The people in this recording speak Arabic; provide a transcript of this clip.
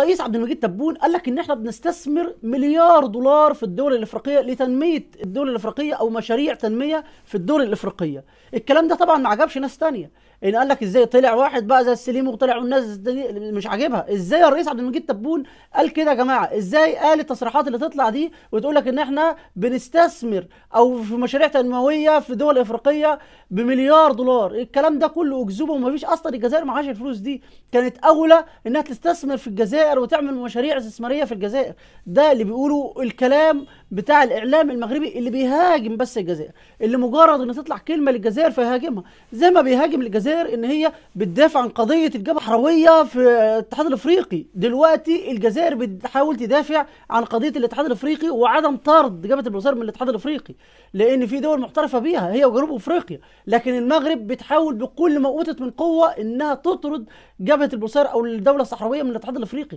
الرئيس عبد المجيد تبون قال لك ان احنا بنستثمر مليار دولار في الدول الافريقيه لتنميه الدول الافريقيه او مشاريع تنميه في الدول الافريقيه الكلام ده طبعا ما عجبش ناس تانية ان قال لك ازاي طلع واحد بقى زي السليم وطلع والناس مش عاجبها ازاي الرئيس عبد المجيد تبون قال كده يا جماعه ازاي قال التصريحات اللي تطلع دي وتقول لك ان احنا بنستثمر او في مشاريع تنمويه في دول افريقيه بمليار دولار الكلام ده كله اكذوبه ومفيش اصلا الجزائر معهاش الفلوس دي كانت اولى انها تستثمر في الجزائر الجزائر وتعمل مشاريع استثماريه في الجزائر ده اللي بيقولوا الكلام بتاع الاعلام المغربي اللي بيهاجم بس الجزائر اللي مجرد ان تطلع كلمه للجزائر فيهاجمها زي ما بيهاجم الجزائر ان هي بتدافع عن قضيه الجبهه الصحراويه في الاتحاد الافريقي دلوقتي الجزائر بتحاول تدافع عن قضيه الاتحاد الافريقي وعدم طرد جبهه البلصار من الاتحاد الافريقي لان في دول محترفه بيها هي وجنوب افريقيا لكن المغرب بتحاول بكل ما اوتت من قوه انها تطرد جبهه البلصار او الدوله الصحراويه من الاتحاد الافريقي